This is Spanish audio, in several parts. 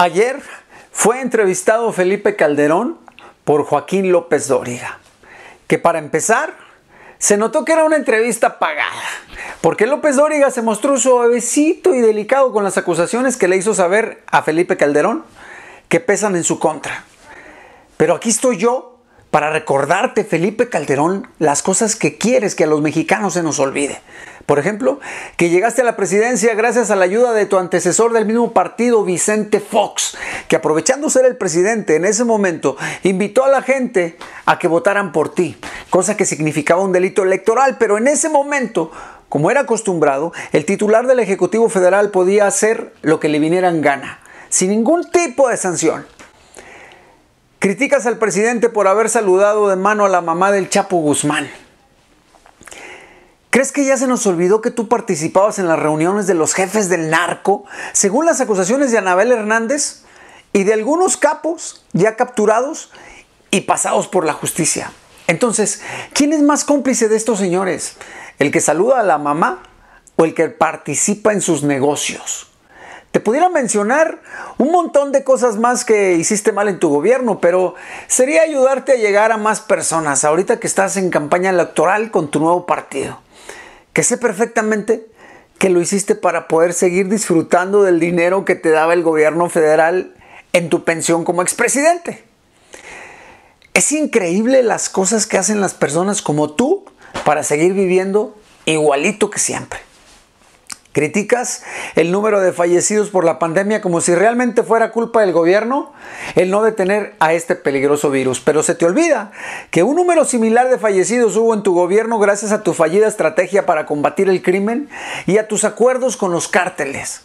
Ayer fue entrevistado Felipe Calderón por Joaquín López Dóriga, que para empezar se notó que era una entrevista pagada, porque López Dóriga se mostró suavecito y delicado con las acusaciones que le hizo saber a Felipe Calderón que pesan en su contra. Pero aquí estoy yo para recordarte, Felipe Calderón, las cosas que quieres que a los mexicanos se nos olvide. Por ejemplo, que llegaste a la presidencia gracias a la ayuda de tu antecesor del mismo partido, Vicente Fox, que aprovechando ser el presidente en ese momento, invitó a la gente a que votaran por ti, cosa que significaba un delito electoral, pero en ese momento como era acostumbrado, el titular del Ejecutivo Federal podía hacer lo que le viniera en gana, sin ningún tipo de sanción. Criticas al presidente por haber saludado de mano a la mamá del Chapo Guzmán. ¿Crees que ya se nos olvidó que tú participabas en las reuniones de los jefes del narco? Según las acusaciones de Anabel Hernández y de algunos capos ya capturados y pasados por la justicia. Entonces, ¿quién es más cómplice de estos señores? ¿El que saluda a la mamá o el que participa en sus negocios? Te pudiera mencionar un montón de cosas más que hiciste mal en tu gobierno, pero sería ayudarte a llegar a más personas ahorita que estás en campaña electoral con tu nuevo partido. Que sé perfectamente que lo hiciste para poder seguir disfrutando del dinero que te daba el gobierno federal en tu pensión como expresidente. Es increíble las cosas que hacen las personas como tú para seguir viviendo igualito que siempre. Criticas el número de fallecidos por la pandemia como si realmente fuera culpa del gobierno el no detener a este peligroso virus, pero se te olvida que un número similar de fallecidos hubo en tu gobierno gracias a tu fallida estrategia para combatir el crimen y a tus acuerdos con los cárteles.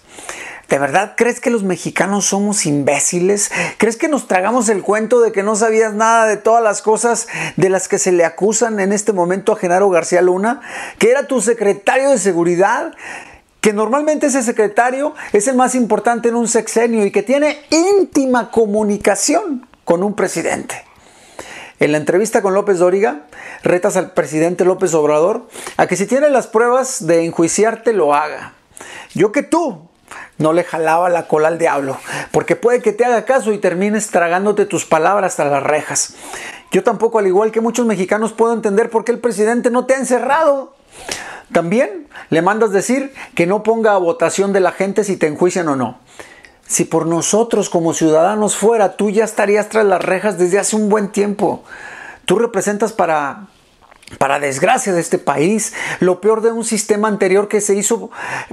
¿De verdad crees que los mexicanos somos imbéciles? ¿Crees que nos tragamos el cuento de que no sabías nada de todas las cosas de las que se le acusan en este momento a Genaro García Luna? ¿Que era tu secretario de seguridad? que normalmente ese secretario es el más importante en un sexenio y que tiene íntima comunicación con un presidente. En la entrevista con López Dóriga, retas al presidente López Obrador a que si tiene las pruebas de enjuiciarte, lo haga. Yo que tú no le jalaba la cola al diablo, porque puede que te haga caso y termines tragándote tus palabras hasta las rejas. Yo tampoco, al igual que muchos mexicanos, puedo entender por qué el presidente no te ha encerrado también le mandas decir que no ponga a votación de la gente si te enjuician o no. Si por nosotros como ciudadanos fuera, tú ya estarías tras las rejas desde hace un buen tiempo. Tú representas para para desgracia de este país, lo peor de un sistema anterior que se hizo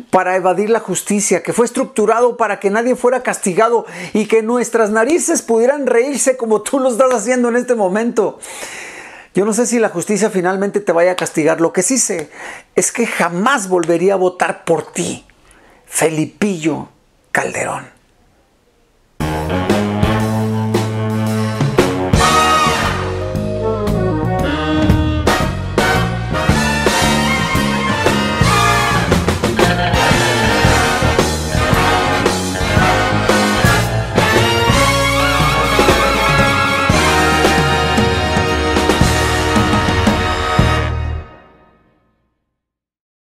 para evadir la justicia, que fue estructurado para que nadie fuera castigado y que nuestras narices pudieran reírse como tú lo estás haciendo en este momento. Yo no sé si la justicia finalmente te vaya a castigar. Lo que sí sé es que jamás volvería a votar por ti, Felipillo Calderón.